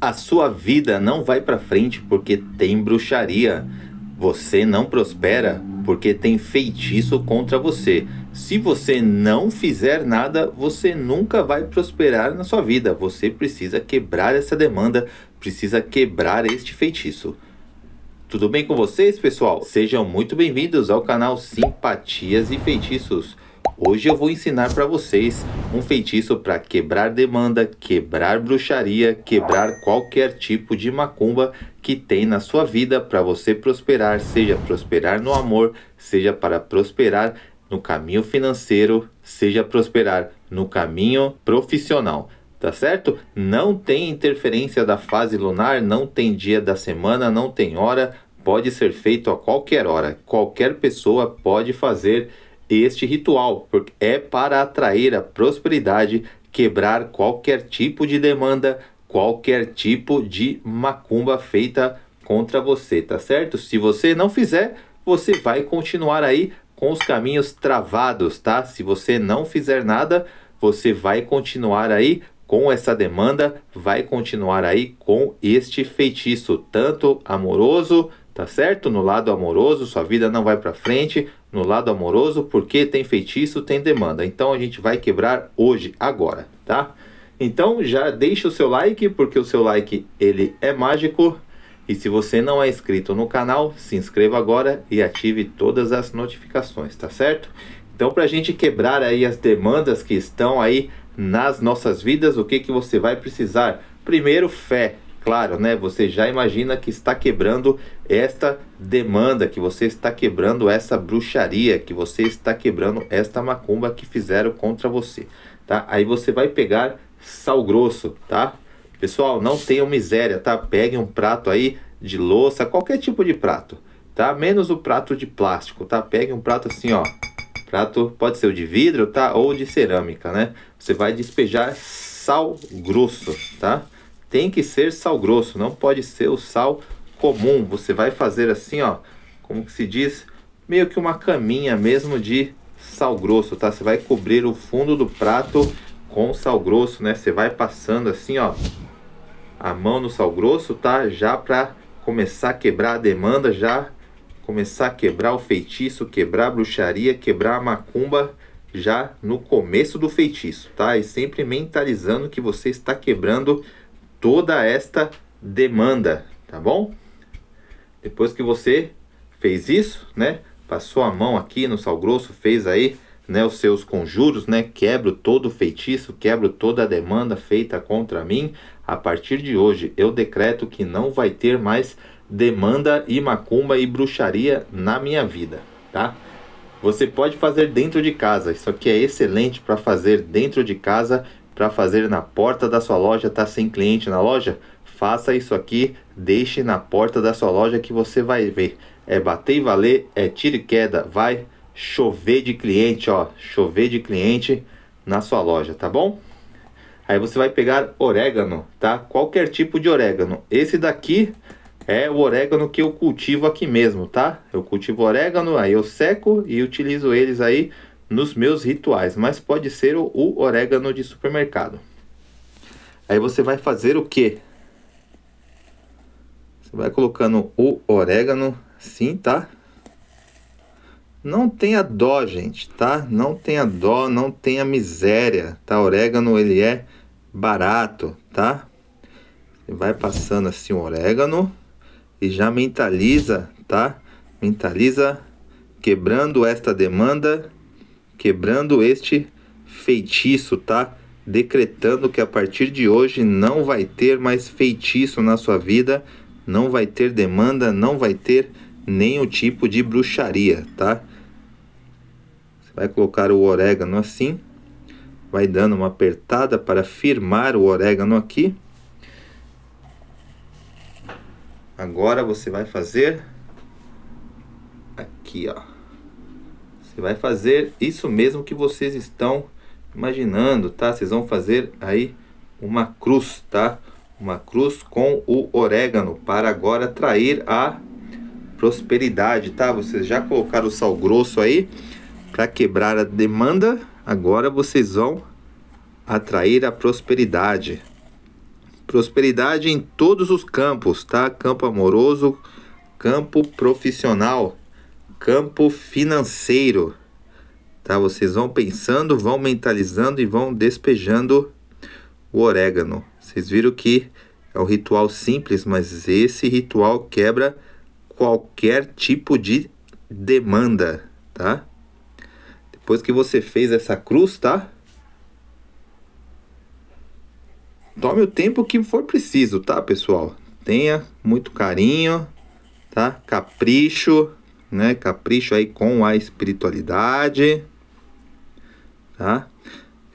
A sua vida não vai para frente porque tem bruxaria. Você não prospera porque tem feitiço contra você. Se você não fizer nada, você nunca vai prosperar na sua vida. Você precisa quebrar essa demanda, precisa quebrar este feitiço. Tudo bem com vocês, pessoal? Sejam muito bem-vindos ao canal Simpatias e Feitiços. Hoje eu vou ensinar para vocês um feitiço para quebrar demanda, quebrar bruxaria, quebrar qualquer tipo de macumba que tem na sua vida para você prosperar, seja prosperar no amor, seja para prosperar no caminho financeiro, seja prosperar no caminho profissional tá certo? Não tem interferência da fase lunar, não tem dia da semana, não tem hora, pode ser feito a qualquer hora. Qualquer pessoa pode fazer este ritual, porque é para atrair a prosperidade, quebrar qualquer tipo de demanda, qualquer tipo de macumba feita contra você, tá certo? Se você não fizer, você vai continuar aí com os caminhos travados, tá? Se você não fizer nada, você vai continuar aí com essa demanda, vai continuar aí com este feitiço, tanto amoroso, tá certo? No lado amoroso, sua vida não vai para frente, no lado amoroso, porque tem feitiço, tem demanda. Então a gente vai quebrar hoje, agora, tá? Então já deixa o seu like, porque o seu like ele é mágico. E se você não é inscrito no canal, se inscreva agora e ative todas as notificações, tá certo? Então para a gente quebrar aí as demandas que estão aí nas nossas vidas, o que, que você vai precisar? Primeiro, fé. Claro, né? Você já imagina que está quebrando esta demanda, que você está quebrando essa bruxaria, que você está quebrando esta macumba que fizeram contra você, tá? Aí você vai pegar sal grosso, tá? Pessoal, não tenham miséria, tá? Pegue um prato aí de louça, qualquer tipo de prato, tá? Menos o prato de plástico, tá? Pegue um prato assim, ó. Prato pode ser o de vidro, tá? Ou de cerâmica, né? Você vai despejar sal grosso, tá? tem que ser sal grosso, não pode ser o sal comum. Você vai fazer assim, ó, como que se diz, meio que uma caminha mesmo de sal grosso, tá? Você vai cobrir o fundo do prato com sal grosso, né? Você vai passando assim, ó, a mão no sal grosso, tá? Já para começar a quebrar a demanda, já começar a quebrar o feitiço, quebrar a bruxaria, quebrar a macumba já no começo do feitiço, tá? E sempre mentalizando que você está quebrando toda esta demanda, tá bom? Depois que você fez isso, né? Passou a mão aqui no sal grosso, fez aí, né, os seus conjuros, né? Quebro todo feitiço, quebro toda a demanda feita contra mim. A partir de hoje, eu decreto que não vai ter mais demanda e macumba e bruxaria na minha vida, tá? Você pode fazer dentro de casa. Isso aqui é excelente para fazer dentro de casa para fazer na porta da sua loja, tá sem cliente na loja? Faça isso aqui, deixe na porta da sua loja que você vai ver. É bater e valer, é tiro e queda, vai chover de cliente, ó, chover de cliente na sua loja, tá bom? Aí você vai pegar orégano, tá? Qualquer tipo de orégano. Esse daqui é o orégano que eu cultivo aqui mesmo, tá? Eu cultivo orégano, aí eu seco e utilizo eles aí nos meus rituais, mas pode ser o, o orégano de supermercado. Aí você vai fazer o que? Você vai colocando o orégano, sim, tá? Não tenha dó, gente, tá? Não tenha dó, não tenha miséria, tá? O orégano, ele é barato, tá? Você vai passando assim o orégano e já mentaliza, tá? Mentaliza quebrando esta demanda quebrando este feitiço, tá? Decretando que a partir de hoje não vai ter mais feitiço na sua vida, não vai ter demanda, não vai ter nenhum tipo de bruxaria, tá? Você vai colocar o orégano assim, vai dando uma apertada para firmar o orégano aqui. Agora você vai fazer aqui, ó. Você vai fazer isso mesmo que vocês estão imaginando, tá? Vocês vão fazer aí uma cruz, tá? Uma cruz com o orégano para agora atrair a prosperidade, tá? Vocês já colocaram o sal grosso aí para quebrar a demanda. Agora vocês vão atrair a prosperidade. Prosperidade em todos os campos, tá? Campo amoroso, campo profissional, campo financeiro. Tá? Vocês vão pensando, vão mentalizando e vão despejando o orégano. Vocês viram que é um ritual simples, mas esse ritual quebra qualquer tipo de demanda, tá? Depois que você fez essa cruz, tá? Tome o tempo que for preciso, tá, pessoal? Tenha muito carinho, tá? Capricho né? Capricho aí com a espiritualidade, tá?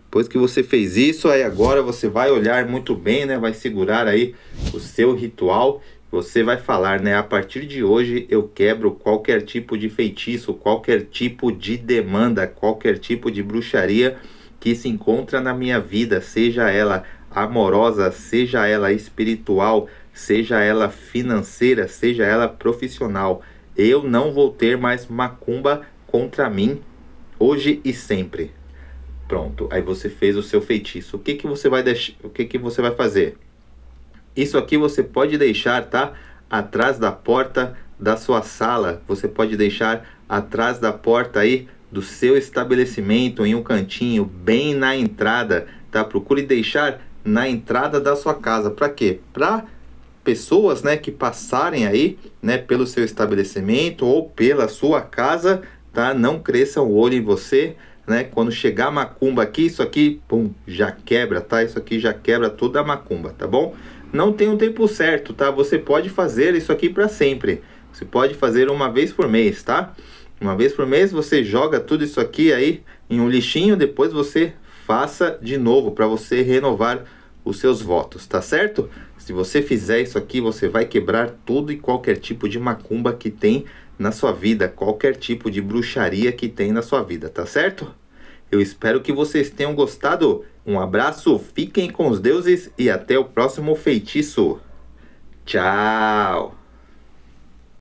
Depois que você fez isso, aí agora você vai olhar muito bem, né? Vai segurar aí o seu ritual. Você vai falar, né? A partir de hoje eu quebro qualquer tipo de feitiço, qualquer tipo de demanda, qualquer tipo de bruxaria que se encontra na minha vida, seja ela amorosa, seja ela espiritual, seja ela financeira, seja ela profissional. Eu não vou ter mais macumba contra mim hoje e sempre. Pronto, aí você fez o seu feitiço. O que que você vai deixar, o que que você vai fazer? Isso aqui você pode deixar, tá? Atrás da porta da sua sala, você pode deixar atrás da porta aí do seu estabelecimento em um cantinho, bem na entrada, tá? Procure deixar na entrada da sua casa. Para quê? Para pessoas né, que passarem aí né, pelo seu estabelecimento ou pela sua casa, tá? Não cresçam o olho em você, né? Quando chegar a macumba aqui, isso aqui, pum, já quebra, tá? Isso aqui já quebra toda a macumba, tá bom? Não tem um tempo certo, tá? Você pode fazer isso aqui para sempre. Você pode fazer uma vez por mês, tá? Uma vez por mês você joga tudo isso aqui aí em um lixinho, depois você faça de novo para você renovar os seus votos, tá certo? Se você fizer isso aqui, você vai quebrar todo e qualquer tipo de macumba que tem na sua vida, qualquer tipo de bruxaria que tem na sua vida, tá certo? Eu espero que vocês tenham gostado. Um abraço, fiquem com os deuses e até o próximo feitiço. Tchau!